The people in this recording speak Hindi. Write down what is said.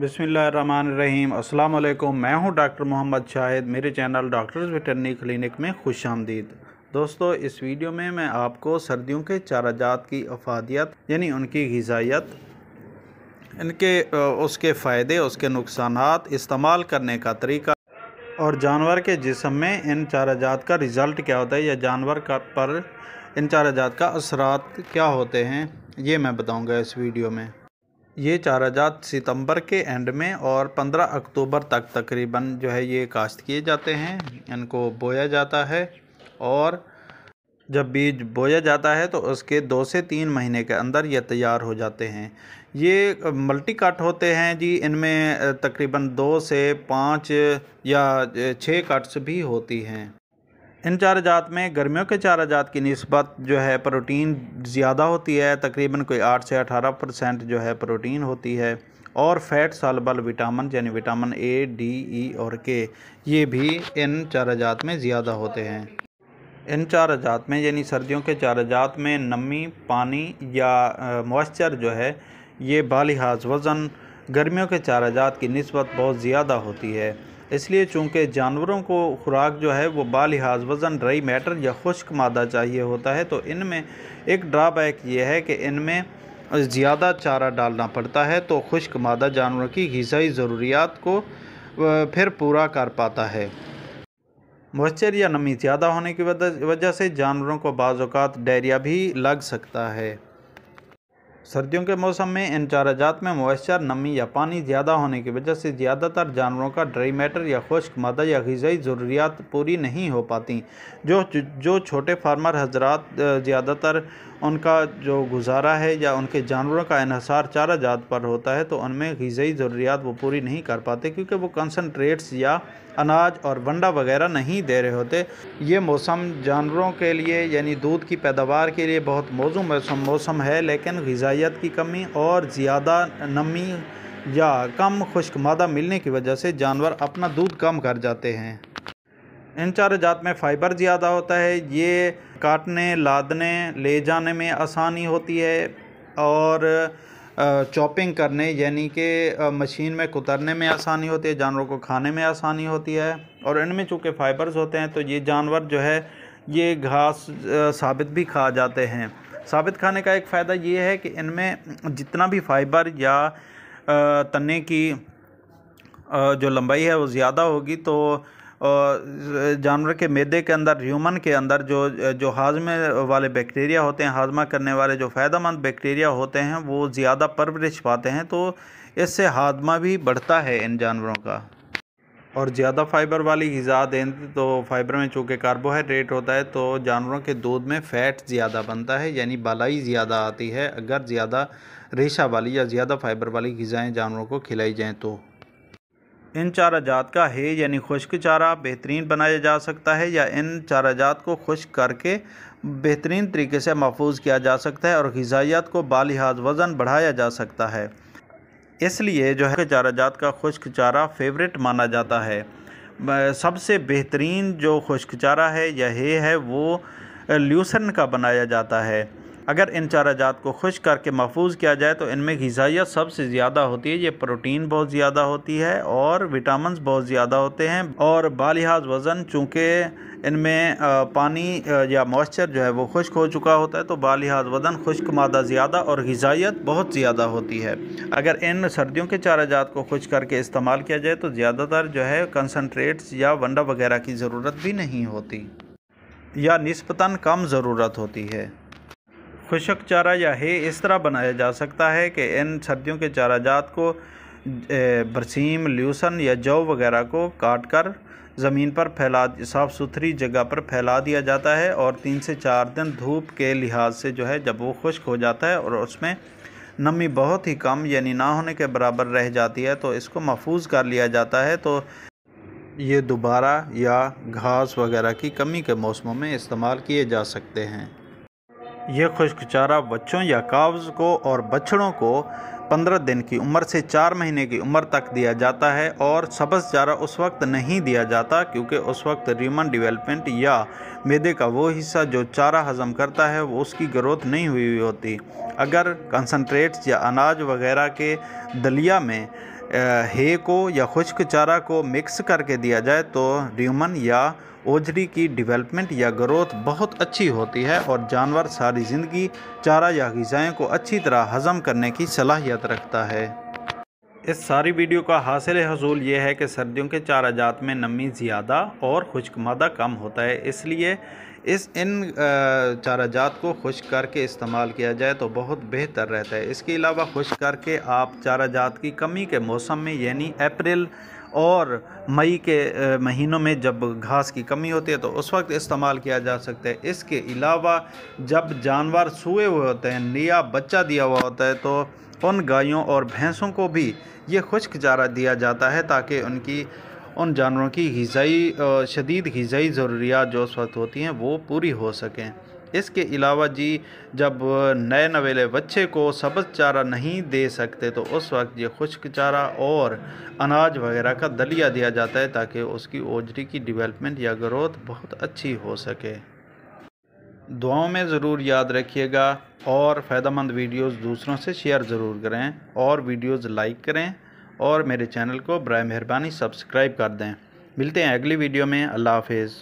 बिसमीम अस्सलाम वालेकुम मैं हूं डॉक्टर मोहम्मद शाहिद मेरे चैनल डॉक्टर्स वेटरनरी क्लिनिक में खुश आमदीद दोस्तों इस वीडियो में मैं आपको सर्दियों के चाराजात की अफादियत यानी उनकी गजाइत इनके उसके फ़ायदे उसके नुकसान इस्तेमाल करने का तरीका और जानवर के जिसम में इन चाराजात का रिज़ल्ट क्या होता है या जानवर का पर इन चाराजात का असरात क्या होते हैं ये मैं बताऊँगा इस वीडियो में ये चारा जात सितंबर के एंड में और 15 अक्टूबर तक तकरीबन जो है ये काश्त किए जाते हैं इनको बोया जाता है और जब बीज बोया जाता है तो उसके दो से तीन महीने के अंदर ये तैयार हो जाते हैं ये मल्टी कट होते हैं जी इनमें तकरीबन दो से पाँच या छः कट्स भी होती हैं इन चार जात में गर्मियों के चार जात की नस्बत जो है प्रोटीन ज़्यादा होती है तकरीबन कोई आठ से अठारह परसेंट जो है प्रोटीन होती है और फैट सालबल विटामिन यानी विटामिन ए डी ई और के ये भी इन चार जात में ज़्यादा होते हैं इन चार जात में यानी सर्दियों के चार जात में नमी पानी या मॉइस्चर जो है ये बालिहाज वज़न गर्मियों के चार जात की नस्बत बहुत ज़्यादा होती है इसलिए चूँकि जानवरों को खुराक जो है वो बालिहाज वज़न ड्राई मैटर या खुश्क मादा चाहिए होता है तो इनमें एक ड्राबैक ये है कि इनमें ज़्यादा चारा डालना पड़ता है तो खुश्क मादा जानवरों की गज़ाई ज़रूरियात को फिर पूरा कर पाता है मॉइस्चर या नमी ज़्यादा होने की वजह से जानवरों को बाज़ात डायरिया भी लग सकता है सर्दियों के मौसम में इन चाराजात में मॉइस्चर नमी या पानी ज़्यादा होने की वजह से ज़्यादातर जानवरों का ड्राई मैटर या खुश्क मदा या गज़ाई ज़रूरियात पूरी नहीं हो पाती जो जो छोटे फार्मर हजरात ज़्यादातर उनका जो गुजारा है या उनके जानवरों का इसार चारा जात पर होता है तो उनमें गज़ाई ज़रूरियात वो पूरी नहीं कर पाते क्योंकि वो कंसनट्रेट्स या अनाज और वंडा वगैरह नहीं दे रहे होते ये मौसम जानवरों के लिए यानी दूध की पैदावार के लिए बहुत मौजू मौसम मौसम है लेकिन गजाइत की कमी और ज़्यादा नमी या कम खुश्क मादा मिलने की वजह से जानवर अपना दूध कम कर जाते हैं इन चार जात में फाइबर ज़्यादा होता है ये काटने लादने ले जाने में आसानी होती है और चॉपिंग करने यानी कि मशीन में कुतरने में आसानी होती है जानवरों को खाने में आसानी होती है और इनमें चूँकि फ़ाइबर्स होते हैं तो ये जानवर जो है ये घास साबित भी खा जाते हैं साबित खाने का एक फ़ायदा ये है कि इनमें जितना भी फाइबर या तने की जो लंबाई है वो ज़्यादा होगी तो जानवर के मैदे के अंदर ह्यूमन के अंदर जो जो हाजमे वाले बैक्टीरिया होते हैं हाजमा करने वाले जो फ़ायदेमंद बैक्टीरिया होते हैं वो ज़्यादा परवरिश पाते हैं तो इससे हाजमा भी बढ़ता है इन जानवरों का और ज़्यादा फाइबर वाली गज़ा दें तो फाइबर में चूँकि कार्बोहाइड्रेट होता है तो जानवरों के दूध में फ़ैट ज़्यादा बनता है यानी बालाई ज़्यादा आती है अगर ज़्यादा रेशा वाली या ज़्यादा फाइबर वाली गज़ाएँ जानवरों को खिलाई जाएँ तो इन चारा जात का है यानी खुश्क चारा बेहतरीन बनाया जा सकता है या इन चारा जात को खुश्क करके बेहतरीन तरीके से महफूज किया जा सकता है और गज़ाइत को बालिहाज वज़न बढ़ाया जा सकता है इसलिए जो है चारा जात का खुश्क चारा फेवरेट माना जाता है सबसे बेहतरीन जो खुश्क चारा है या हे है वो ल्यूसन का बनाया जाता है अगर इन चारा जात को खुश करके महफूज किया जाए तो इनमें गजाइया सबसे ज़्यादा होती है ये प्रोटीन बहुत ज़्यादा होती है और विटामिन बहुत ज़्यादा होते हैं और बालिहाज वज़न चूँकि इनमें पानी या मॉइस्चर जो है वो खुश्क हो चुका होता है तो बालिहाज वज़न खुश्क मादा ज़्यादा और गज़ाइत बहुत ज़्यादा होती है अगर इन सर्दियों के चाराजात को खुश करके इस्तेमाल किया जाए तो ज़्यादातर जो है कंसनट्रेट्स या वंडा वगैरह की ज़रूरत भी नहीं होती या नस्बता कम ज़रूरत होती है खुशक चारा या हे इस तरह बनाया जा सकता है कि इन सर्दियों के चारा जात को बरसीम ल्यूसन या जौ वगैरह को काट कर ज़मीन पर फैला साफ़ सुथरी जगह पर फैला दिया जाता है और तीन से चार दिन धूप के लिहाज से जो है जब वो खुश्क हो जाता है और उसमें नमी बहुत ही कम यानी ना होने के बराबर रह जाती है तो इसको महफूज कर लिया जाता है तो ये दोबारा या घास वगैरह की कमी के मौसमों में इस्तेमाल किए जा सकते हैं यह खुश्क चारा बच्चों या काव्स को और बछड़ों को पंद्रह दिन की उम्र से चार महीने की उम्र तक दिया जाता है और सबस चारा उस वक्त नहीं दिया जाता क्योंकि उस वक्त रीमन डेवलपमेंट या मेदे का वो हिस्सा जो चारा हजम करता है वो उसकी ग्रोथ नहीं हुई हुई होती अगर कंसनट्रेट्स या अनाज वगैरह के दलिया में हे को या खुश्क चारा को मिक्स करके दिया जाए तो र्यूमन या ओझरी की डेवलपमेंट या ग्रोथ बहुत अच्छी होती है और जानवर सारी ज़िंदगी चारा या गज़ाएँ को अच्छी तरह हज़म करने की सलाहियत रखता है इस सारी वीडियो का हासिल हजूल ये है कि सर्दियों के चारा जात में नमी ज़्यादा और खुश्क मादा कम होता है इसलिए इस इन चारा जात को खुश करके इस्तेमाल किया जाए तो बहुत बेहतर रहता है इसके अलावा खुश करके आप चारा जात की कमी के मौसम में यानी अप्रैल और मई के महीनों में जब घास की कमी होती है तो उस वक्त इस्तेमाल किया जा सकता है इसके अलावा जब जानवर सोए हुए होते हैं नया बच्चा दिया हुआ होता है तो उन गायों और भैंसों को भी ये खुश्क चारा दिया जाता है ताकि उनकी उन जानवरों की गज़ाई शदीद गज़ाई ज़रूरियात जो उस वक्त होती हैं वो पूरी हो सकें इसके अलावा जी जब नए नवेले बच्चे को सब्ज चारा नहीं दे सकते तो उस वक्त ये खुश्क चारा और अनाज वगैरह का दलिया दिया जाता है ताकि उसकी ओजरी की डेवलपमेंट या ग्रोथ बहुत अच्छी हो सके दुआओं में ज़रूर याद रखिएगा और फ़ायदेमंद वीडियोस दूसरों से शेयर ज़रूर करें और वीडियोस लाइक करें और मेरे चैनल को बर मेहरबानी सब्सक्राइब कर दें मिलते हैं अगली वीडियो में अल्लाह हाफिज़